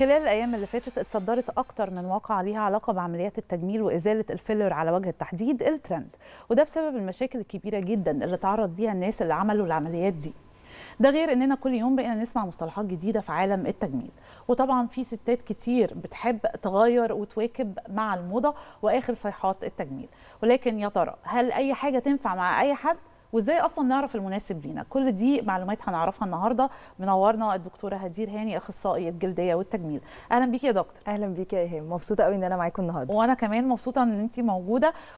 خلال الايام اللي فاتت اتصدرت اكتر من واقعه ليها علاقه بعمليات التجميل وازاله الفيلر على وجه التحديد الترند وده بسبب المشاكل الكبيره جدا اللي تعرض ليها الناس اللي عملوا العمليات دي ده غير اننا كل يوم بقينا نسمع مصطلحات جديده في عالم التجميل وطبعا في ستات كتير بتحب تغير وتواكب مع الموضه واخر صيحات التجميل ولكن يا ترى هل اي حاجه تنفع مع اي حد وازاي اصلا نعرف المناسب لينا كل دي معلومات هنعرفها النهارده منورنا الدكتوره هدير هاني اخصائيه الجلديه والتجميل اهلا بيكي يا دكتور اهلا بيكي يا ايهاب مبسوطه قوي ان انا معاكم النهارده وانا كمان مبسوطه ان انت موجوده